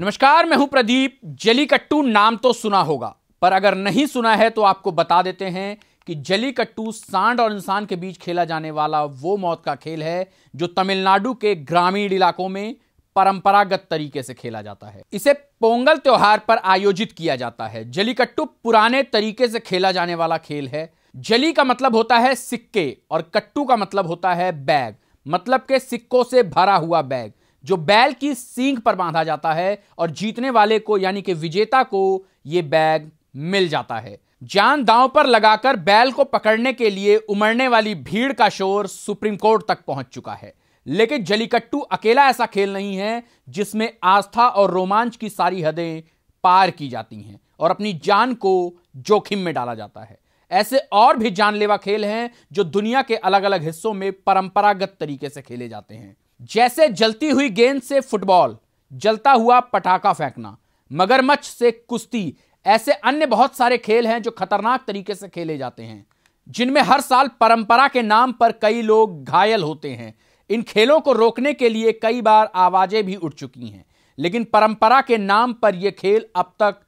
नमस्कार मैं हूं प्रदीप जलीकट्टू नाम तो सुना होगा पर अगर नहीं सुना है तो आपको बता देते हैं कि जलीकट्टू सांड और इंसान के बीच खेला जाने वाला वो मौत का खेल है जो तमिलनाडु के ग्रामीण इलाकों में परंपरागत तरीके से खेला जाता है इसे पोंगल त्योहार पर आयोजित किया जाता है जलीकट्टू पुराने तरीके से खेला जाने वाला खेल है जली का मतलब होता है सिक्के और कट्टू का मतलब होता है बैग मतलब के सिक्कों से भरा हुआ बैग जो बैल की सींग पर बांधा जाता है और जीतने वाले को यानी कि विजेता को ये बैग मिल जाता है जान दांव पर लगाकर बैल को पकड़ने के लिए उमड़ने वाली भीड़ का शोर सुप्रीम कोर्ट तक पहुंच चुका है लेकिन जलीकट्टू अकेला ऐसा खेल नहीं है जिसमें आस्था और रोमांच की सारी हदें पार की जाती हैं और अपनी जान को जोखिम में डाला जाता है ऐसे और भी जानलेवा खेल हैं जो दुनिया के अलग अलग हिस्सों में परंपरागत तरीके से खेले जाते हैं जैसे जलती हुई गेंद से फुटबॉल जलता हुआ पटाखा फेंकना मगरमच्छ से कुश्ती ऐसे अन्य बहुत सारे खेल हैं जो खतरनाक तरीके से खेले जाते हैं जिनमें हर साल परंपरा के नाम पर कई लोग घायल होते हैं इन खेलों को रोकने के लिए कई बार आवाज़ें भी उठ चुकी हैं लेकिन परंपरा के नाम पर ये खेल अब तक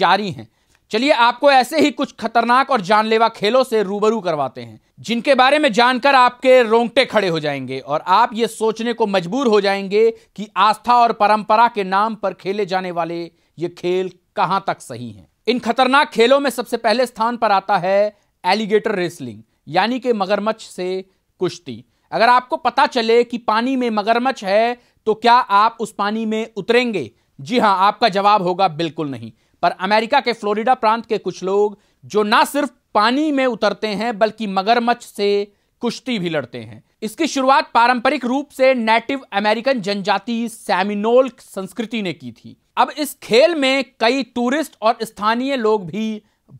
जारी हैं चलिए आपको ऐसे ही कुछ खतरनाक और जानलेवा खेलों से रूबरू करवाते हैं जिनके बारे में जानकर आपके रोंगटे खड़े हो जाएंगे और आप ये सोचने को मजबूर हो जाएंगे कि आस्था और परंपरा के नाम पर खेले जाने वाले ये खेल कहां तक सही हैं इन खतरनाक खेलों में सबसे पहले स्थान पर आता है एलिगेटर रेसलिंग यानी कि मगरमच्छ से कुश्ती अगर आपको पता चले कि पानी में मगरमच्छ है तो क्या आप उस पानी में उतरेंगे जी हाँ आपका जवाब होगा बिल्कुल नहीं पर अमेरिका के फ्लोरिडा प्रांत के कुछ लोग जो ना सिर्फ पानी में उतरते हैं बल्कि मगरमच्छ से कुश्ती भी लड़ते हैं इसकी शुरुआत पारंपरिक रूप से नेटिव अमेरिकन जनजाति सैमिनोल संस्कृति ने की थी अब इस खेल में कई टूरिस्ट और स्थानीय लोग भी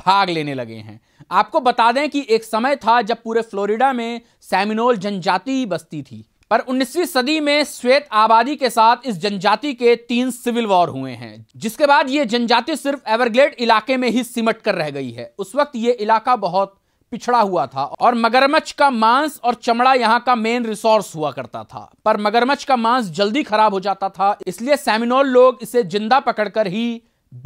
भाग लेने लगे हैं आपको बता दें कि एक समय था जब पूरे फ्लोरिडा में सैमिनोल जनजाति बसती थी पर 19वीं सदी में श्वेत आबादी के साथ इस जनजाति के तीन सिविल वॉर हुए हैं जिसके बाद ये जनजाति सिर्फ एवरग्लेड इलाके में ही सिमट कर रह गई है उस वक्त ये इलाका बहुत पिछड़ा हुआ था और मगरमच्छ का मांस और चमड़ा यहाँ का मेन रिसोर्स हुआ करता था पर मगरमच्छ का मांस जल्दी खराब हो जाता था इसलिए सेमिनोल लोग इसे जिंदा पकड़कर ही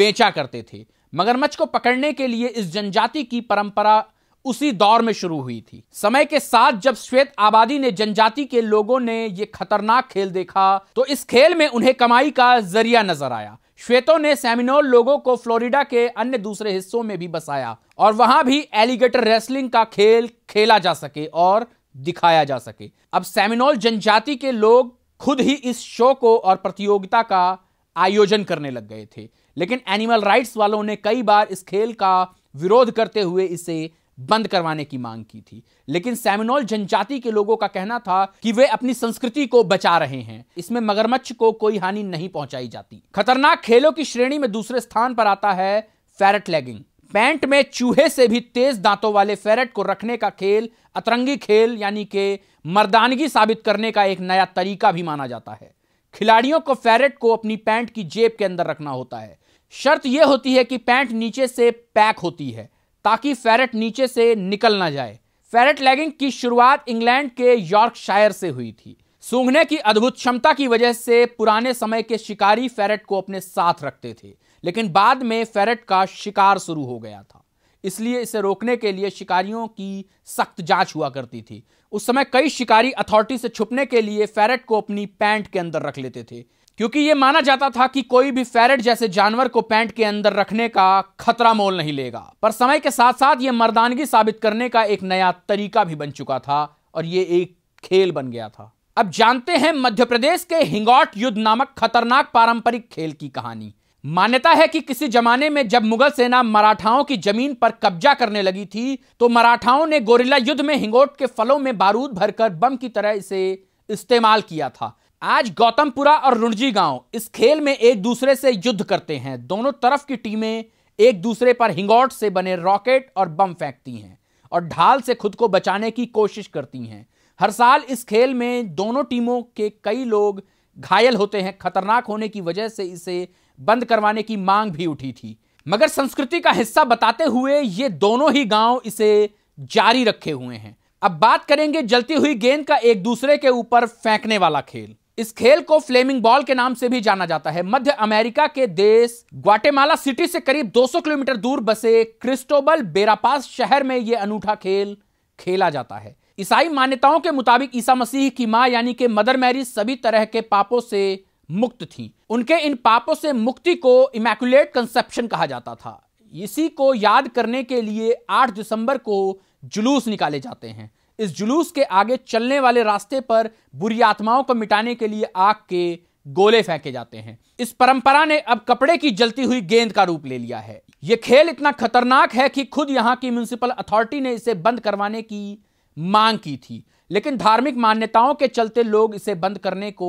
बेचा करते थे मगरमच्छ को पकड़ने के लिए इस जनजाति की परंपरा उसी दौर में शुरू हुई थी समय के साथ जब श्वेत आबादी ने जनजाति के लोगों ने ये खतरनाक खेल देखा तो इस खेल में उन्हें कमाई का जरिया नजर आया श्वेतों ने सेमिनोल लोगों को फ्लोरिडा के अन्य दूसरे हिस्सों में भी बसाया और वहां भी एलिगेटर रेसलिंग का खेल खेला जा सके और दिखाया जा सके अब सेमिनोल जनजाति के लोग खुद ही इस शो को और प्रतियोगिता का आयोजन करने लग गए थे लेकिन एनिमल राइट्स वालों ने कई बार इस खेल का विरोध करते हुए इसे बंद करवाने की मांग की थी लेकिन सेमिनोल जनजाति के लोगों का कहना था कि वे अपनी संस्कृति को बचा रहे हैं इसमें मगरमच्छ को कोई हानि नहीं पहुंचाई जाती खतरनाक खेलों की श्रेणी में दूसरे स्थान पर आता है फेरेट लेगिंग पैंट में चूहे से भी तेज दांतों वाले फेरेट को रखने का खेल अतरंगी खेल यानी कि मर्दानगी साबित करने का एक नया तरीका भी माना जाता है खिलाड़ियों को फेरेट को अपनी पैंट की जेब के अंदर रखना होता है शर्त यह होती है कि पैंट नीचे से पैक होती है ताकि फेरेट नीचे से निकल ना जाए फेरेट लैगिंग की शुरुआत इंग्लैंड के यॉर्कशायर से हुई थी सूंघने की अद्भुत क्षमता की वजह से पुराने समय के शिकारी फेरेट को अपने साथ रखते थे लेकिन बाद में फेरेट का शिकार शुरू हो गया था इसलिए इसे रोकने के लिए शिकारियों की सख्त जांच हुआ करती थी उस समय कई शिकारी अथॉरिटी से छुपने के लिए फेरेट को अपनी पैंट के अंदर रख लेते थे क्योंकि ये माना जाता था कि कोई भी फेरेट जैसे जानवर को पैंट के अंदर रखने का खतरा मोल नहीं लेगा पर समय के साथ साथ ये मर्दानगी साबित करने का एक नया तरीका भी बन चुका था और ये एक खेल बन गया था अब जानते हैं मध्य प्रदेश के हिंगौट युद्ध नामक खतरनाक पारंपरिक खेल की कहानी मान्यता है कि किसी जमाने में जब मुगल सेना मराठाओं की जमीन पर कब्जा करने लगी थी तो मराठाओं ने गोरिल्ला युद्ध में हिंगोट के फलों में बारूद भरकर बम की तरह इसे इस्तेमाल किया था आज गौतमपुरा और रुणजी गांव इस खेल में एक दूसरे से युद्ध करते हैं दोनों तरफ की टीमें एक दूसरे पर हिंगोट से बने रॉकेट और बम फेंकती हैं और ढाल से खुद को बचाने की कोशिश करती हैं हर साल इस खेल में दोनों टीमों के कई लोग घायल होते हैं खतरनाक होने की वजह से इसे बंद करवाने की मांग भी उठी थी मगर संस्कृति का हिस्सा बताते हुए ये दोनों ही गांव इसे जारी रखे हुए हैं अब बात करेंगे जलती हुई गेंद का एक दूसरे के ऊपर फेंकने वाला खेल इस खेल को फ्लेमिंग बॉल के नाम से भी जाना जाता है मध्य अमेरिका के देश ग्वाटेमाला सिटी से करीब 200 किलोमीटर दूर बसे क्रिस्टोबल बेरापास शहर में यह अनूठा खेल खेला जाता है ईसाई मान्यताओं के मुताबिक ईसा मसीह की मां यानी कि मदर मैरी सभी तरह के पापों से मुक्त थीं उनके इन पापों से मुक्ति को इमैकुलेट कंसेप्शन कहा जाता था इसी को याद करने के लिए 8 दिसंबर को जुलूस निकाले जाते हैं इस जुलूस के आगे चलने वाले रास्ते पर बुरी आत्माओं को मिटाने के लिए आग के गोले फेंके जाते हैं इस परंपरा ने अब कपड़े की जलती हुई गेंद का रूप ले लिया है यह खेल इतना खतरनाक है कि खुद यहां की म्यूनिसिपल अथॉरिटी ने इसे बंद करवाने की मांग की थी लेकिन धार्मिक मान्यताओं के चलते लोग इसे बंद करने को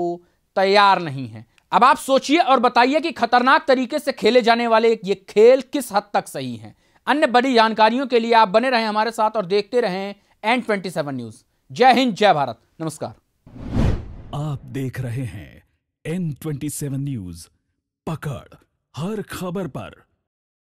तैयार नहीं है अब आप सोचिए और बताइए कि खतरनाक तरीके से खेले जाने वाले ये खेल किस हद तक सही हैं अन्य बड़ी जानकारियों के लिए आप बने रहें हमारे साथ और देखते रहें एन ट्वेंटी सेवन न्यूज जय हिंद जय भारत नमस्कार आप देख रहे हैं एन ट्वेंटी सेवन न्यूज पकड़ हर खबर पर